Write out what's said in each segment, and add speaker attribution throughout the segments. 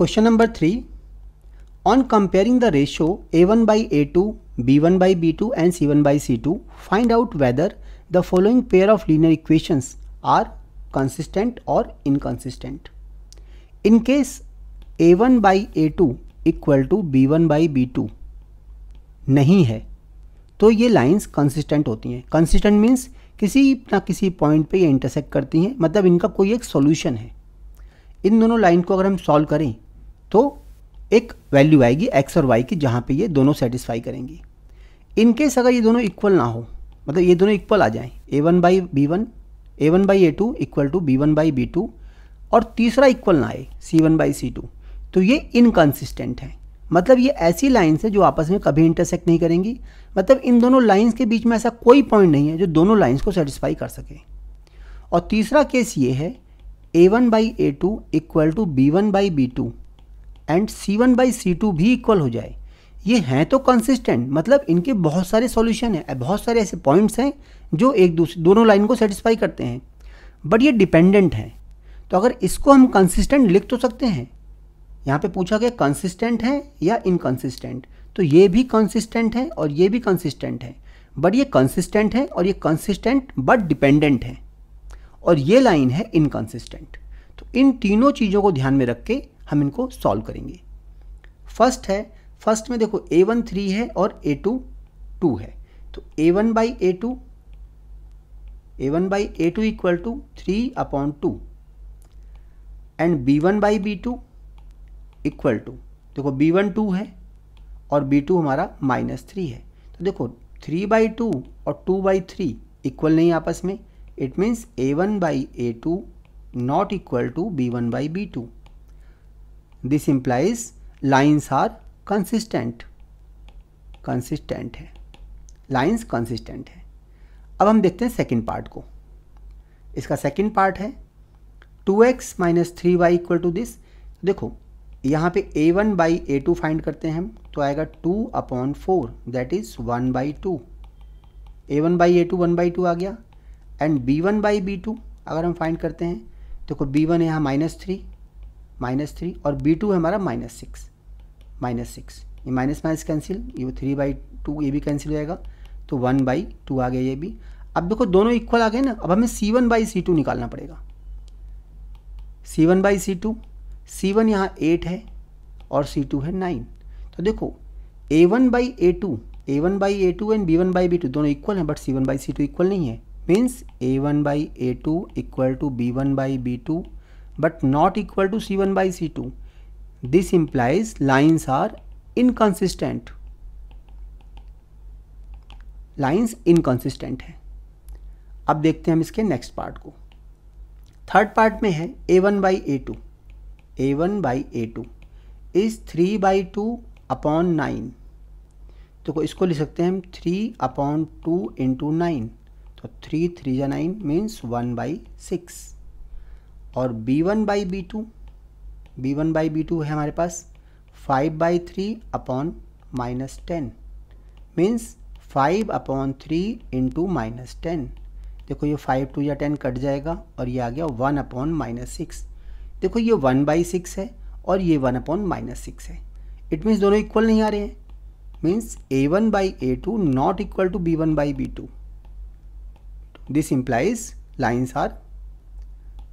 Speaker 1: question number three on comparing the ratio A one by A two B one by B two and C one by C two find out whether the following pair of linear equations are consistent और inconsistent in case A one by A two equal to B one by B two नहीं है तो ये lines consistent होती हैं consistent means किसी ना किसी पॉइंट पे ये इंटरसेक्ट करती हैं मतलब इनका कोई एक सॉल्यूशन है इन दोनों लाइन को अगर हम सॉल्व करें तो एक वैल्यू आएगी एक्स और वाई की जहाँ पे ये दोनों सेटिस्फाई करेंगी इनकेस अगर ये दोनों इक्वल ना हो मतलब ये दोनों इक्वल आ जाएं A one by B one A one by A two equal to B one by B two और तीसरा इक्वल ना आए C one by C two तो ये इनकन्सिस्टेंट है मतलब ये ऐसी लाइन्स हैं जो आपस में कभी इंटरसेक्ट नहीं करेंगी मतलब इन दोनों लाइन्स के बीच में ऐसा कोई पॉइंट नहीं है जो दोनों लाइन्स को सेटिस्फाई कर सके और तीसरा केस ये है A one by A two equal to B one by B two and C one by C two भी इक्वल हो जाए ये हैं तो कंसिस्टेंट मतलब इनके बहुत सारे सॉल्यूशन हैं बहुत सारे ऐसे पॉइंट्स हैं जो एक दूसरे दोनों लाइन को सेटिस्फाई करते हैं बट ये डिपेंडेंट हैं तो अगर इसको हम कंसिस्टेंट लिख तो सकते हैं यहाँ पे पूछा गया कंसिस्टेंट है या इनकन्सिस्टेंट तो ये भी कंसिस्टेंट है और ये भी कंसिस्टेंट है बट ये कंसिस्टेंट है और ये कंसिस्टेंट बट डिपेंडेंट है और ये लाइन है इनकन्सिस्टेंट तो इन तीनों चीज़ों को ध्यान में रख के हम इनको सॉल्व करेंगे फर्स्ट है फर्स्ट में देखो ए वन थ्री है और ए टू टू है तो A one by A two A one by A two equal to three upon two and B one by B two equal to देखो B one two है और B two हमारा minus three है तो देखो three by two और two by three equal नहीं आपस में it means A one by A two not equal to B one by B two this implies lines are consistent consistent है lines consistent है अब हम देखते हैं सेकेंड पार्ट को इसका सेकेंड पार्ट है two X minus three Y equal to this देखो यहाँ पे A one by A two find करते हैं हम तो आएगा two upon four that is one by two A one by A two one by two आ गया and B one by B two अगर हम फाइंड करते हैं देखो बी वन यहाँ माइनस थ्री माइनस थ्री और बी टू है हमारा माइनस सिक्स माइनस सिक्स ये माइनस माइनस कैंसिल ये थ्री बाई टू ये भी कैंसिल हो जाएगा तो वन बाई टू आ गया ये भी अब देखो दोनों इक्वल आ गए ना अब हमें C one by C two निकालना पड़ेगा C one by C two C one यहाँ एट है और सी टू है नाइन तो देखो A one by A two A one by A two and B one by B two दोनों equal हैं but C one by C two equal नहीं है means A one by A two equal to B one by B two but not equal to C one by C two this implies lines are inconsistent lines inconsistent है अब देखते हैं हम इसके next part को third part में है A one by A two A one by A two is three by two upon nine तो इसको लिख सकते हैं हम three upon two into nine तो थ्री थ्री या nine means one by six और B one by B two B one by B two है हमारे पास five by three upon minus ten means five upon three into minus ten देखो ये five two या ten cut जाएगा और ये आ गया वन अपॉन माइनस सिक्स देखो ये वन बाई सिक्स है और ये वन अपॉन माइनस सिक्स है इट मीन्स दोनों इक्वल नहीं आ रहे हैं means A one by A two not equal to B one by B two this implies lines are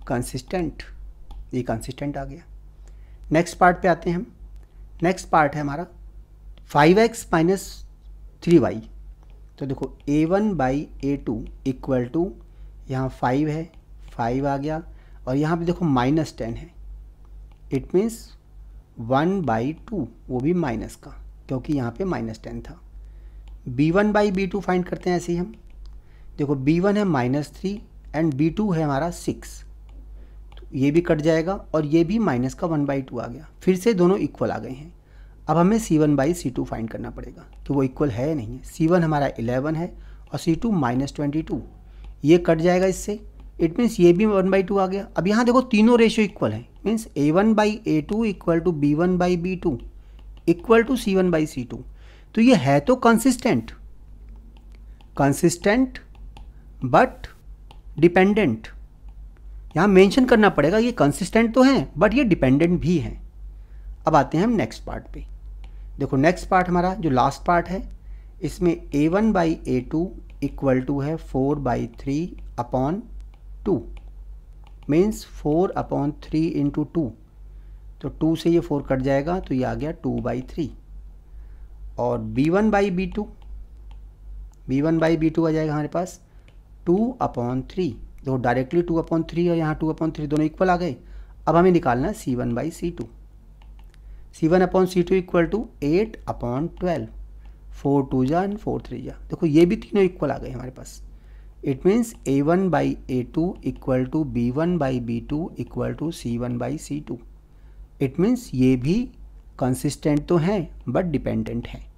Speaker 1: consistent ये कंसिस्टेंट आ गया नेक्स्ट पार्ट पे आते हैं हम नेक्स्ट पार्ट है हमारा five x minus three y तो देखो A one by A two equal to यहाँ फाइव है फाइव आ गया और यहाँ पे देखो माइनस टेन है it means one by two वो भी माइनस का क्योंकि यहाँ पे माइनस टेन था B one by B two find करते हैं ऐसे ही हम देखो बी वन है minus three and B two है हमारा सिक्स ये भी कट जाएगा और ये भी माइनस का वन बाई टू आ गया फिर से दोनों इक्वल आ गए हैं अब हमें C one by C two find करना पड़ेगा कि वो इक्वल है या नहीं है सी वन हमारा इलेवन है और C two minus twenty two ये कट जाएगा इससे इट मीन्स ये भी वन बाई टू आ गया अब यहाँ देखो तीनों रेशियो इक्वल है means A one by A two equal to B one by B two equal to C one by C two तो ये है तो कंसिस्टेंट कंसिस्टेंट बट डिपेंडेंट यहाँ मेंशन करना पड़ेगा ये कंसिस्टेंट तो हैं बट ये डिपेंडेंट भी हैं अब आते हैं हम नेक्स्ट पार्ट पे देखो नेक्स्ट पार्ट हमारा जो लास्ट पार्ट है इसमें A one by A two equal to है four by three upon two means four upon three into two तो टू से ये फोर कट जाएगा तो ये आ गया टू बाई थ्री और B one by B two B one by B two आ जाएगा हमारे पास टू अपॉन थ्री तो डायरेक्टली टू अपॉन थ्री और यहाँ टू अपॉन थ्री दोनों इक्वल आ गए अब हमें निकालना है C one by C two C one upon C two equal to eight upon twelve four two जा एंड फोर थ्री जा देखो ये भी तीनों इक्वल आ गए हमारे पास it means A one by A two equal to B one by B two equal to C one by C two it means ये भी कंसिस्टेंट तो हैं बट डिपेंडेंट हैं